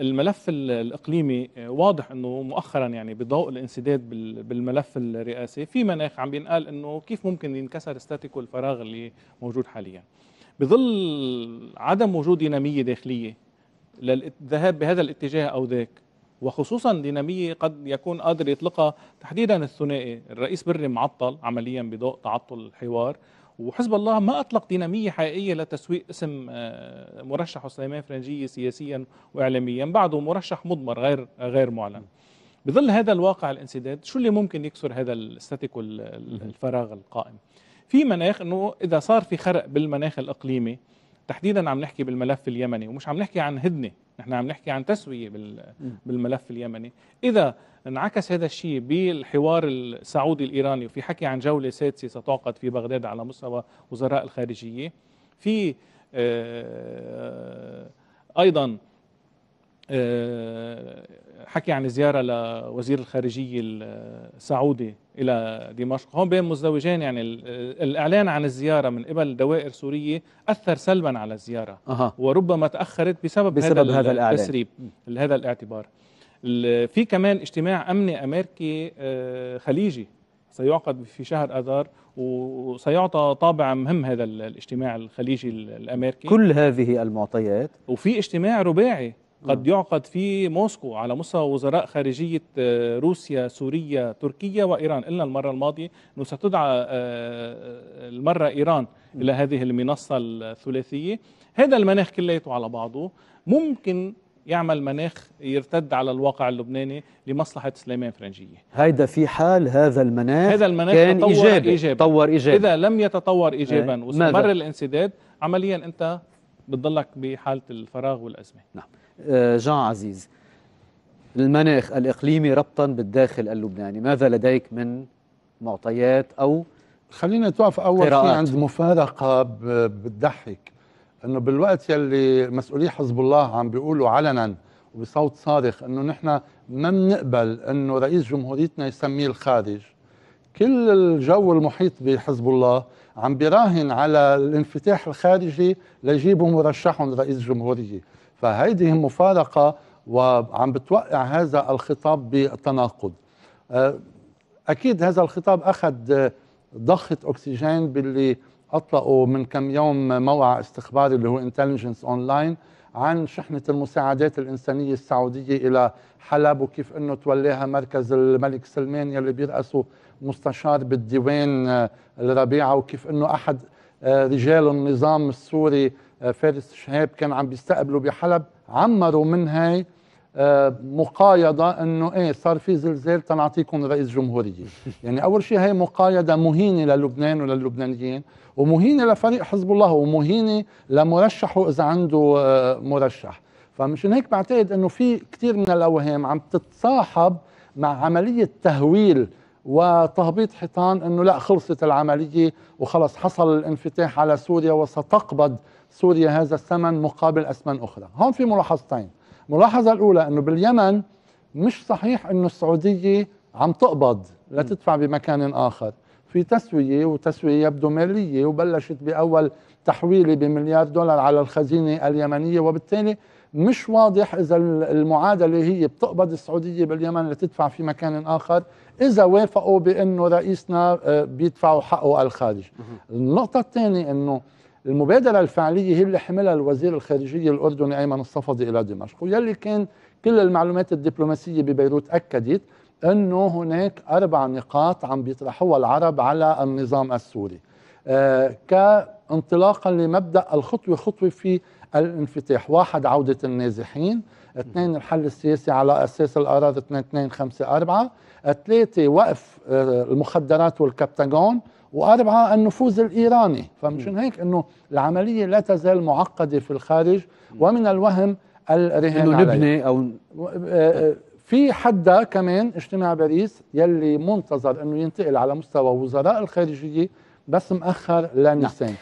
الملف الاقليمي آه، واضح انه مؤخرا يعني بضوء الانسداد بالملف الرئاسي في مناخ عم بينقال انه كيف ممكن ينكسر ستاتيكو الفراغ اللي موجود حاليا بظل عدم وجود ديناميه داخليه للذهاب بهذا الاتجاه او ذاك وخصوصا ديناميه قد يكون قادر يطلقها تحديدا الثنائي الرئيس بري معطل عمليا بضوء تعطل الحوار وحزب الله ما أطلق دينامية حقيقية لتسويق اسم آه، مرشح سليمان فرنجية سياسيا وإعلاميا بعده مرشح مضمر غير غير معلن بظل هذا الواقع الانسداد شو اللي ممكن يكسر هذا الستاتيك الفراغ القائم في مناخ انه اذا صار في خرق بالمناخ الاقليمي تحديدا عم نحكي بالملف اليمني ومش عم نحكي عن هدنه نحن عم نحكي عن تسوية بالملف اليمني إذا انعكس هذا الشيء بالحوار السعودي الإيراني وفي حكي عن جولة سادسة ستعقد في بغداد على مستوى وزراء الخارجية في آه، أيضا آه، حكي عن زيارة لوزير الخارجية السعودي إلى دمشق هون بين مزدوجين يعني الإعلان عن الزيارة من قبل دوائر سورية أثر سلبا على الزيارة أه. وربما تأخرت بسبب, بسبب هذا, هذا الإعلان التسريب هذا الاعتبار في كمان اجتماع أمني أمريكي آه، خليجي سيعقد في شهر اذار وسيعطى طابع مهم هذا الاجتماع الخليجي الامريكي كل هذه المعطيات وفي اجتماع رباعي قد يعقد في موسكو على مستوى وزراء خارجية آه، روسيا سوريا تركيا وإيران إلا المرة الماضية أنه ستدعى آه، آه، المرة إيران إلى هذه المنصة الثلاثية هذا المناخ كليته على بعضه ممكن يعمل مناخ يرتد على الواقع اللبناني لمصلحة سليمان فرنجية هيدا في حال هذا المناخ هذا المناخ كان تطور إيجابي, إيجابي. تطور إيجابي إذا لم يتطور إيه. إيجابا وستمر الانسداد عمليا أنت بتضلك بحالة الفراغ والأزمة نعم آه، جان عزيز المناخ الإقليمي ربطا بالداخل اللبناني ماذا لديك من معطيات أو خلينا نتوقف أول شيء عند مفارقة بتضحك أنه بالوقت يلي مسؤولي حزب الله عم بيقولوا علنا وبصوت صارخ أنه نحن ما بنقبل أنه رئيس جمهوريتنا يسميه الخارج كل الجو المحيط بحزب الله عم بيراهن على الانفتاح الخارجي ليجيبوا مرشحهم رئيس جمهوريه فهيدي مفارقة وعم بتوقع هذا الخطاب بتناقض آه، أكيد هذا الخطاب أخذ ضخة أكسجين باللي أطلقوا من كم يوم موقع استخباري اللي هو انتليجنس أونلاين عن شحنة المساعدات الإنسانية السعودية إلى حلب وكيف أنه توليها مركز الملك سلمان يلي بيرأسه مستشار بالديوان آه، الربيعة وكيف أنه أحد آه، رجال النظام السوري آه، فارس شهاب كان عم بيستقبله بحلب عمروا من هاي آه، مقايضة انه ايه صار في زلزال تنعطيكم رئيس جمهورية يعني اول شيء هي مقايضة مهينة للبنان وللبنانيين ومهينة لفريق حزب الله ومهينة لمرشحه اذا عنده آه، مرشح فمشان هيك بعتقد انه في كثير من الاوهام عم تتصاحب مع عملية تهويل وتهبيط حيطان انه لا خلصت العمليه وخلص حصل الانفتاح على سوريا وستقبض سوريا هذا الثمن مقابل اثمان اخرى، هون في ملاحظتين، الملاحظه الاولى انه باليمن مش صحيح انه السعوديه عم تقبض لتدفع بمكان اخر، في تسويه وتسويه يبدو ماليه وبلشت باول تحويله بمليار دولار على الخزينه اليمنيه وبالتالي مش واضح إذا المعادلة هي بتقبض السعودية باليمن لتدفع في مكان آخر إذا وافقوا بأنه رئيسنا آه، بيدفعوا حقه الخارج النقطة الثانية أنه المبادرة الفعلية هي اللي حملها الوزير الخارجية الأردني أيمن الصفدي إلى دمشق ويلي كان كل المعلومات الدبلوماسية ببيروت أكدت أنه هناك أربع نقاط عم بيطرحوها العرب على النظام السوري آه ك انطلاقا لمبدا الخطوه خطوه في الانفتاح واحد عوده النازحين اثنين الحل السياسي على اساس 5 2254 ثلاثه وقف آه، المخدرات والكبتاجون، وأربعة النفوذ الإيراني فمشان هيك أنه العملية لا تزال معقدة في الخارج ومن الوهم الرهان أنه نبني أو آه، آه، في حدا كمان اجتماع باريس يلي منتظر أنه ينتقل على مستوى وزراء الخارجية بس مأخر لنيسان نعم.